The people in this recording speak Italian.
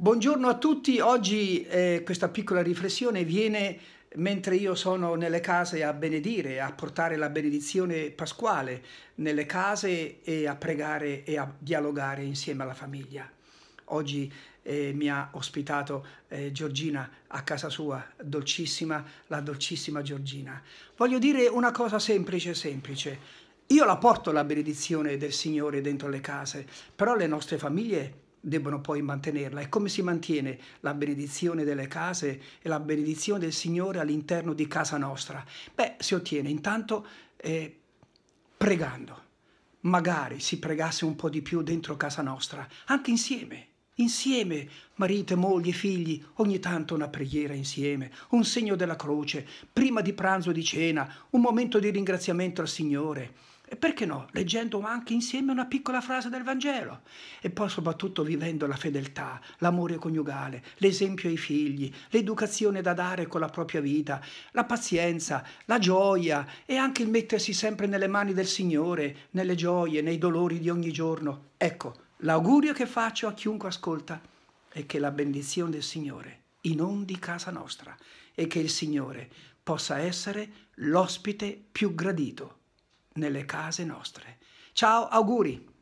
Buongiorno a tutti, oggi eh, questa piccola riflessione viene mentre io sono nelle case a benedire, a portare la benedizione pasquale nelle case e a pregare e a dialogare insieme alla famiglia. Oggi eh, mi ha ospitato eh, Giorgina a casa sua, dolcissima, la dolcissima Giorgina. Voglio dire una cosa semplice, semplice. Io la porto la benedizione del Signore dentro le case, però le nostre famiglie debbono poi mantenerla. E come si mantiene la benedizione delle case e la benedizione del Signore all'interno di casa nostra? Beh, si ottiene intanto eh, pregando. Magari si pregasse un po' di più dentro casa nostra, anche insieme. Insieme, marito, moglie, figli, ogni tanto una preghiera insieme, un segno della croce, prima di pranzo e di cena, un momento di ringraziamento al Signore e perché no? Leggendo anche insieme una piccola frase del Vangelo e poi soprattutto vivendo la fedeltà, l'amore coniugale, l'esempio ai figli, l'educazione da dare con la propria vita, la pazienza, la gioia e anche il mettersi sempre nelle mani del Signore, nelle gioie, nei dolori di ogni giorno. Ecco, l'augurio che faccio a chiunque ascolta è che la benedizione del Signore inondi casa nostra e che il Signore possa essere l'ospite più gradito nelle case nostre. Ciao, auguri!